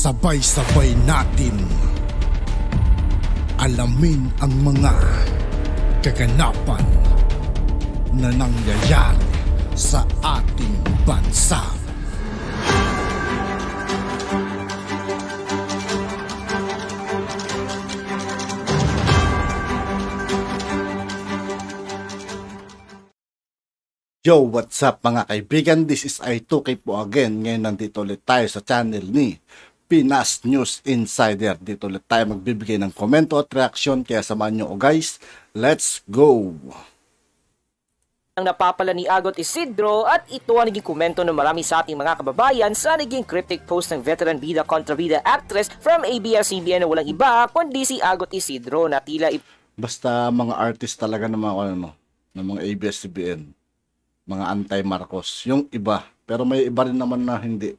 Sabay-sabay natin alamin ang mga kaganapan na nangyayari sa ating bansa. Yo, what's up mga kaibigan? This is I2K po again. Ngayon nandito ulit tayo sa channel ni Pinas News Insider. Dito ulit tayo magbibigay ng komento at reaksyon kaya samahan nyo o oh, guys, let's go! ang napapala ni Agot Isidro at ito ang naging komento ng marami sa ating mga kababayan sa naging cryptic post ng veteran bida kontra bida actress from ABS-CBN na walang iba kundi si Agot Isidro na tila Basta mga artist talaga ng mga ano, ng mga ABS-CBN, mga anti-Marcos, yung iba. Pero may iba rin naman na hindi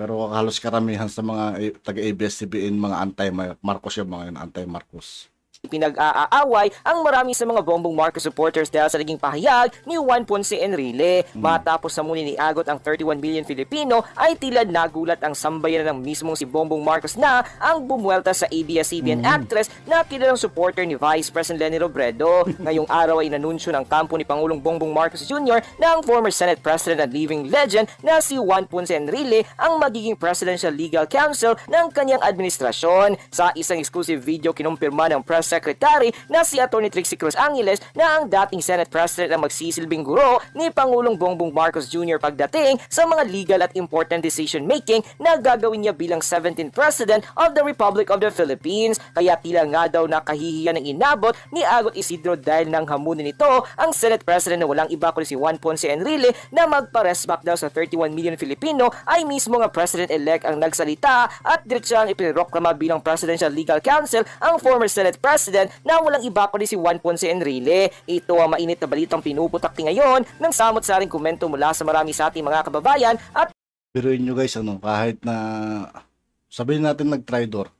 pero halos karamihan sa mga taga-ABS-CBN, mga anti-Marcos yung mga anti-Marcos pinag-aaway ang marami sa mga Bongbong Marcos supporters dahil sa naging pahayag ni Juan Ponce Enrile. Hmm. Matapos sa muli niagot ang 31 million Filipino ay tila nagulat ang sambayan ng mismong si Bongbong Marcos na ang bumuelta sa ABS-CBN mm. actress na kilalang supporter ni Vice President Lenny Robredo. Ngayong araw ay inanunsyo ng kampo ni Pangulong Bongbong Marcos Jr. na ang former Senate President at living legend na si Juan Ponce Enrile ang magiging Presidential Legal Counsel ng kanyang administrasyon. Sa isang exclusive video, kinumpirma ng President Secretary na si Atty. Trixie Cruz Angeles na ang dating Senate President ang magsisilbing guro ni Pangulong Bongbong Marcos Jr. pagdating sa mga legal at important decision making na gagawin niya bilang 17th President of the Republic of the Philippines. Kaya tila nga daw nakahihiyan ng inabot ni Agot Isidro dahil nang hamunin nito ang Senate President na walang iba kundi si Juan Ponce Enrile na magpa-respect daw sa 31 million Filipino ay mismo nga President-elect ang nagsalita at diretsya ang ipiniroklama bilang Presidential Legal Counsel ang former Senate President President na walang iba kundi si Juan Ponce Enrile. Ito ang mainit na balitang pinuputakti ngayon ng samot saring komento mula sa marami sa ating mga kababayan at Biruin nyo guys, ano, kahit na sabihin natin nag-tridor,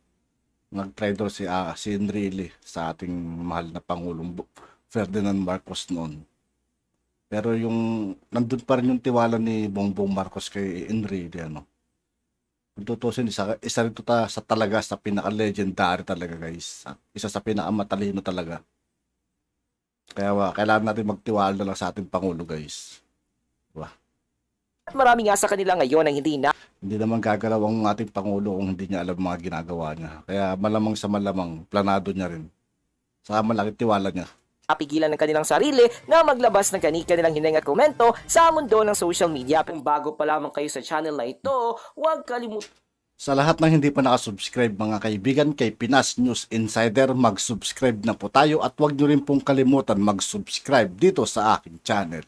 nag-tridor si, uh, si Enrile sa ating mahal na Pangulong Ferdinand Marcos noon. Pero yung nandun pa rin yung tiwala ni Bongbong Marcos kay Enrile, ano. Kung tutusin, isa, isa rin to ta, sa talaga sa pinaka-legendary talaga guys. Isa sa pinaka-matalino talaga. Kaya wa, kailangan natin magtiwala na lang sa ating Pangulo guys. Wa. At marami nga sa kanila ngayon ang hindi na... Hindi naman gagalaw ang ating Pangulo kung hindi niya alam mga ginagawa niya. Kaya malamang sa malamang, planado niya rin. Sa malaking tiwala niya mapigilan ng kanilang sarili na maglabas ng kanilang hineng at komento sa mundo ng social media. Kung bago pa lamang kayo sa channel na ito, huwag kalimutan sa lahat ng hindi pa nakasubscribe mga kaibigan kay Pinas News Insider, mag-subscribe na po tayo at huwag nyo rin pong kalimutan mag-subscribe dito sa akin channel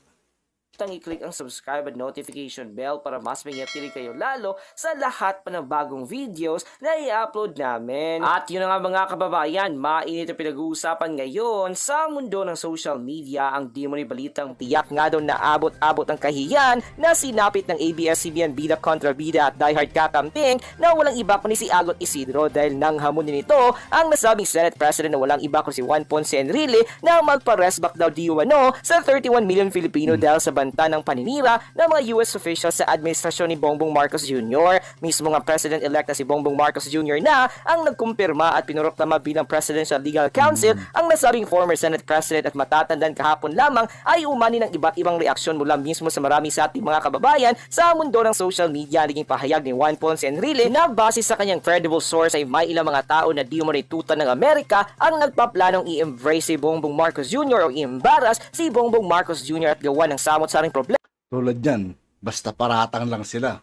nang i-click ang subscribe at notification bell para mas may kayo lalo sa lahat pa ng bagong videos na i-upload namin. At yun na nga mga kababayan, mainit na pinag-uusapan ngayon sa mundo ng social media ang di balitang tiyak nga doon na abot-abot ang kahiyan na sinapit ng ABS-CBN bida kontra bida at Die Hard kakamping na walang iba kundi si Agot Isidro dahil nang hamunin ito ang nasabing Senate President na walang iba kundi si Juan Ponce Enrile na magpa back daw di umano sa 31 million Filipino hmm. dahil sa pagbabanta ng paninira ng mga US officials sa administrasyon ni Bongbong Marcos Jr. Mismo nga President-elect na si Bongbong Marcos Jr. na ang nagkumpirma at pinuroklama bilang Presidential Legal Counsel ang nasabing former Senate President at matatandan kahapon lamang ay umani ng iba't ibang reaksyon mula mismo sa marami sa ating mga kababayan sa mundo ng social media naging pahayag ni Juan Ponce Enrile na base sa kanyang credible source ay may ilang mga tao na di tutan ng Amerika ang nagpaplanong i-embrace si Bongbong Marcos Jr. o i-embarrass si Bongbong Marcos Jr. at gawa ng samot saring problema. Tulad yan, basta paratang lang sila.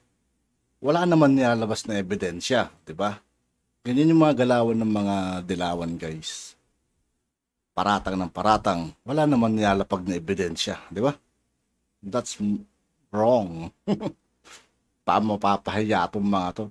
Wala naman nilalabas na ebidensya, di ba? Ganyan yung mga galawan ng mga dilawan, guys. Paratang ng paratang, wala naman nilalapag na ebidensya, di ba? That's wrong. Paano mapapahiya itong mga to?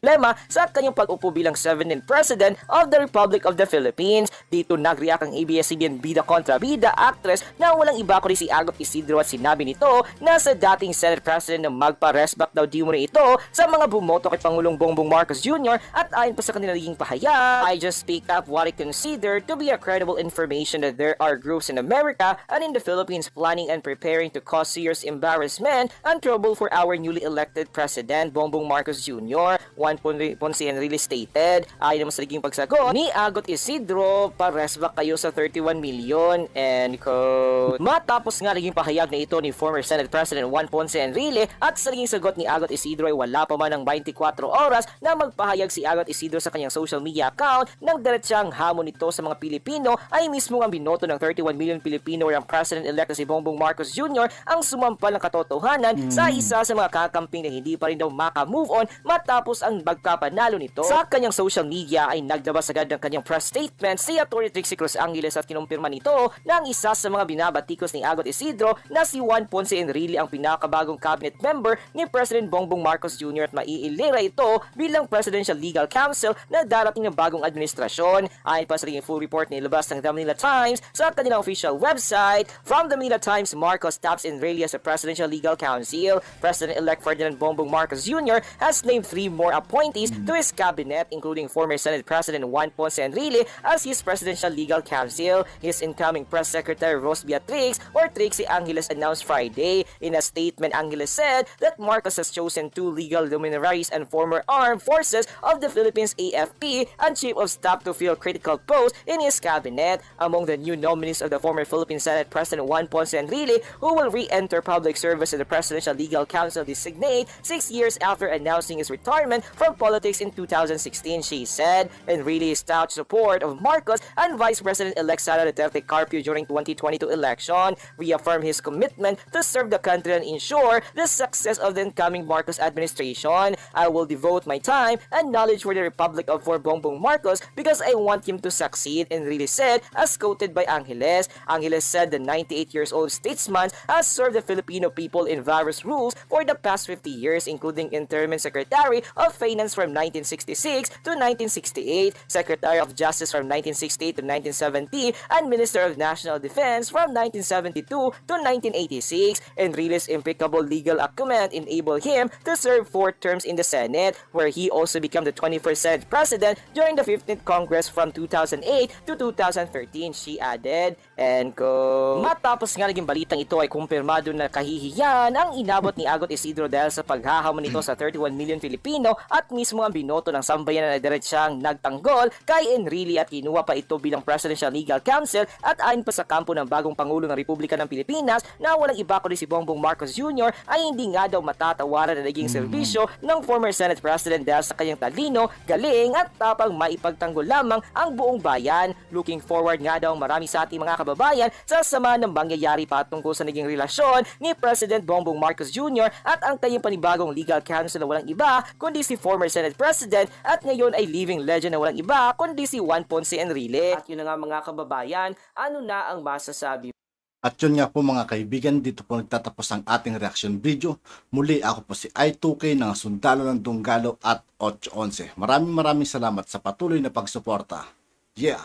problema sa kanyang pag-upo bilang 17th President of the Republic of the Philippines. Dito nagreact ang ABS-CBN bida Contra bida actress na walang iba kundi si Agot Isidro at sinabi nito na sa dating Senate President na magpa-respect daw di mo ito sa mga bumoto kay Pangulong Bongbong Marcos Jr. at ayon pa sa kanilang naging pahayag, I just speak up what I consider to be a credible information that there are groups in America and in the Philippines planning and preparing to cause serious embarrassment and trouble for our newly elected President Bongbong Marcos Jr. One Juan Poncian really stated, ay naman sa naging pagsagot ni Agot Isidro, pares ba kayo sa 31 million? And quote, matapos nga naging pahayag na ito ni former Senate President Juan Ponce Enrile at sa naging sagot ni Agot Isidro ay wala pa man ng 24 oras na magpahayag si Agot Isidro sa kanyang social media account nang diretsyang hamon ito sa mga Pilipino ay mismo ang binoto ng 31 million Pilipino or ang President-elect si Bongbong Marcos Jr. ang sumampal ng katotohanan mm. sa isa sa mga kakamping na hindi pa rin daw maka-move on matapos ang taon pagkapanalo nito. Sa kanyang social media ay naglabas agad ng kanyang press statement si Atty. Trixie Cruz Angeles at kinumpirma nito na ang isa sa mga binabatikos ni Agot Isidro na si Juan Ponce Enrile ang pinakabagong cabinet member ni President Bongbong Marcos Jr. at maiilira ito bilang Presidential Legal counsel na darating ng bagong administrasyon. Ayon pa sa rin full report ni Labas ng The Manila Times sa kanilang official website, From the Manila Times, Marcos taps Enrile as a Presidential Legal counsel. President-elect Ferdinand Bongbong Marcos Jr. has named three more appointments appointees mm. to his cabinet, including former Senate President Juan Ponce Enrile as his presidential legal counsel. His incoming press secretary Rose Beatrix or Trixie Angeles announced Friday. In a statement, Angeles said that Marcos has chosen two legal luminaries and former armed forces of the Philippines AFP and chief of staff to fill critical posts in his cabinet. Among the new nominees of the former Philippine Senate President Juan Ponce Enrile, who will re-enter public service as the Presidential Legal Counsel designate six years after announcing his retirement from politics in 2016, she said, in really stout support of Marcos and Vice President-elect Sara Duterte Carpio during 2022 election, reaffirmed his commitment to serve the country and ensure the success of the incoming Marcos administration. I will devote my time and knowledge for the Republic of for Bongbong Marcos because I want him to succeed and really said, as quoted by Angeles. Angeles said the 98 years old statesman has served the Filipino people in various roles for the past 50 years, including interim secretary of Faith Finance from 1966 to 1968, Secretary of Justice from 1968 to 1970, and Minister of National Defense from 1972 to 1986. Enrile's impeccable legal acumen enabled him to serve four terms in the Senate, where he also became the 21st Senate President during the 15th Congress from 2008 to 2013, she added. And kung matapos nga naging balitang ito ay kumpirmado na kahihiyan ang inabot ni Agot Isidro dahil sa paghahamon nito sa 31 million Filipino at mismo ang binoto ng sambayanan ay diretsyang nagtanggol kay Enrile at kinuha pa ito bilang Presidential Legal Counsel at ayon pa sa kampo ng bagong Pangulo ng Republika ng Pilipinas na walang iba kundi si Bongbong Marcos Jr. ay hindi nga daw matatawaran na naging mm. serbisyo ng former Senate President dahil sa kanyang talino, galing at tapang maipagtanggol lamang ang buong bayan. Looking forward nga daw marami sa ating mga kababayan sa sama ng mangyayari patungkol sa naging relasyon ni President Bongbong Marcos Jr. at ang kanyang panibagong legal counsel na walang iba kundi si former Senate President at ngayon ay living legend na walang iba kundi si Juan Ponce Enrile. At yun nga mga kababayan, ano na ang masasabi at yun nga po mga kaibigan, dito po nagtatapos ang ating reaction video. Muli ako po si I2K ng Sundalo ng Dunggalo at 811. Maraming maraming salamat sa patuloy na pagsuporta. Yeah,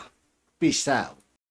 peace out!